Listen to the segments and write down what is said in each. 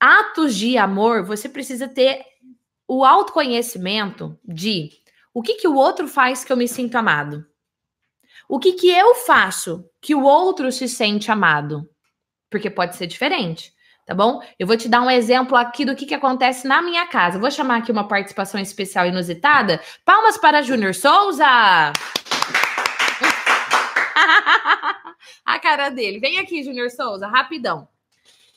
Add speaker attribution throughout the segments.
Speaker 1: atos de amor, você precisa ter o autoconhecimento de o que, que o outro faz que eu me sinto amado? O que, que eu faço que o outro se sente amado? Porque pode ser diferente, tá bom? Eu vou te dar um exemplo aqui do que, que acontece na minha casa. vou chamar aqui uma participação especial inusitada. Palmas para Júnior Souza! A cara dele. Vem aqui, Júnior Souza, rapidão.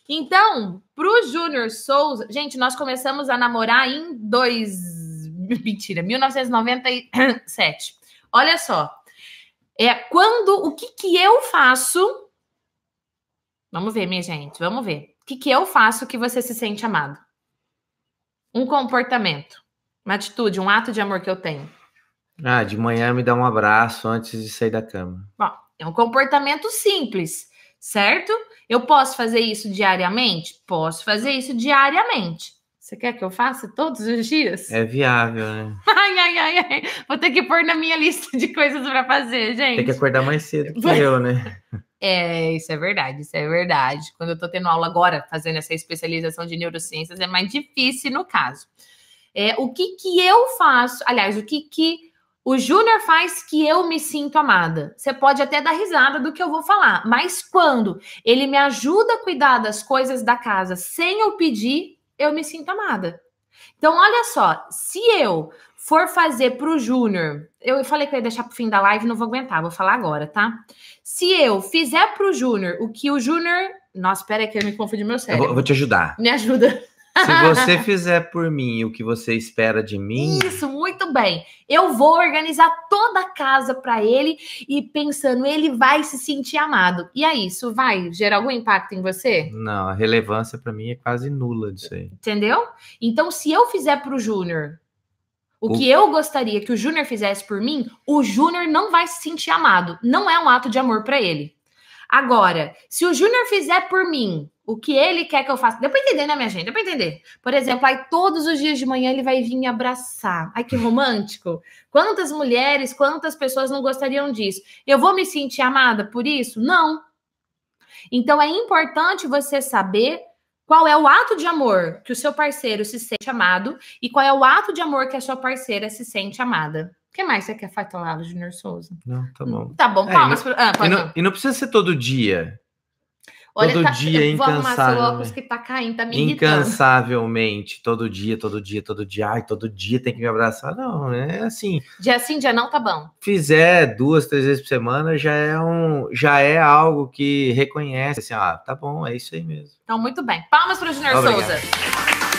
Speaker 1: Então, pro Júnior Souza, gente, nós começamos a namorar em dois. Mentira, 1997. Olha só. É quando. O que, que eu faço? Vamos ver, minha gente, vamos ver. O que, que eu faço que você se sente amado? Um comportamento, uma atitude, um ato de amor que eu tenho. Ah, de manhã me dá um abraço antes de sair da cama. Bom, é um comportamento simples certo? Eu posso fazer isso diariamente? Posso fazer isso diariamente. Você quer que eu faça todos os dias? É viável, né? ai, ai, ai, ai. Vou ter que pôr na minha lista de coisas para fazer, gente. Tem que acordar mais cedo que eu, né? É, isso é verdade, isso é verdade. Quando eu tô tendo aula agora, fazendo essa especialização de neurociências, é mais difícil no caso. É, o que que eu faço? Aliás, o que que o Júnior faz que eu me sinto amada. Você pode até dar risada do que eu vou falar, mas quando ele me ajuda a cuidar das coisas da casa sem eu pedir, eu me sinto amada. Então, olha só, se eu for fazer para o Júnior, eu falei que eu ia deixar para o fim da live, não vou aguentar, vou falar agora, tá? Se eu fizer para o Júnior o que o Júnior. Nossa, pera aí que eu me confundi meu cérebro. Eu vou, vou te ajudar. Me ajuda. Se você fizer por mim o que você espera de mim. Isso, muito bem. Eu vou organizar toda a casa para ele e pensando, ele vai se sentir amado. E aí, é isso vai gerar algum impacto em você? Não, a relevância para mim é quase nula disso aí. Entendeu? Então, se eu fizer para o Júnior o que eu gostaria que o Júnior fizesse por mim, o Júnior não vai se sentir amado. Não é um ato de amor para ele. Agora, se o Júnior fizer por mim o que ele quer que eu faça. Deu pra entender, né, minha gente? Deu pra entender. Por exemplo, aí todos os dias de manhã ele vai vir me abraçar. Ai, que romântico. Quantas mulheres, quantas pessoas não gostariam disso? Eu vou me sentir amada por isso? Não. Então é importante você saber qual é o ato de amor que o seu parceiro se sente amado e qual é o ato de amor que a sua parceira se sente amada. O que mais você quer falar, Júnior Souza? Não, tá bom. Tá bom, é, palmas. e, não, ah, e, não, e não precisa ser todo dia. Olha, todo tá, dia eu é vou arrumar seu óculos que tá caindo, tá me Incansavelmente, irritando. todo dia, todo dia, todo dia. Ai, todo dia tem que me abraçar. Não, né? é assim. Dia sim, dia não, tá bom. Fizer duas, três vezes por semana, já é um, já é algo que reconhece, assim, ah, tá bom, é isso aí mesmo. Então, muito bem. Palmas para o Junior Obrigado. Souza.